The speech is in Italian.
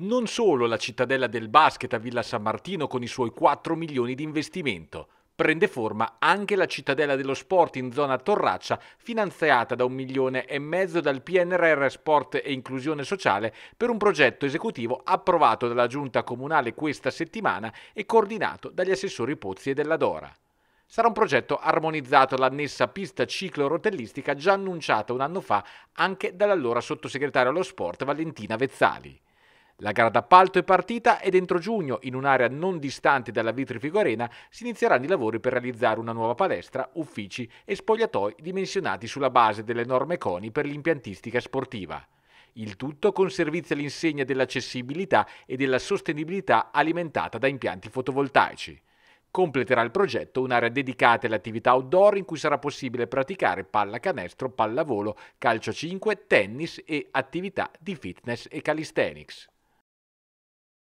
Non solo la cittadella del basket a Villa San Martino con i suoi 4 milioni di investimento, prende forma anche la cittadella dello sport in zona Torraccia, finanziata da un milione e mezzo dal PNRR Sport e Inclusione Sociale per un progetto esecutivo approvato dalla Giunta Comunale questa settimana e coordinato dagli assessori Pozzi e della Dora. Sarà un progetto armonizzato all'annessa pista ciclo-rotellistica già annunciata un anno fa anche dall'allora sottosegretario allo sport Valentina Vezzali. La gara d'appalto è partita e entro giugno, in un'area non distante dalla Vitrifico Arena, si inizieranno i lavori per realizzare una nuova palestra, uffici e spogliatoi dimensionati sulla base delle norme CONI per l'impiantistica sportiva. Il tutto con servizi all'insegna dell'accessibilità e della sostenibilità alimentata da impianti fotovoltaici. Completerà il progetto un'area dedicata alle attività outdoor in cui sarà possibile praticare pallacanestro, pallavolo, calcio 5, tennis e attività di fitness e calisthenics.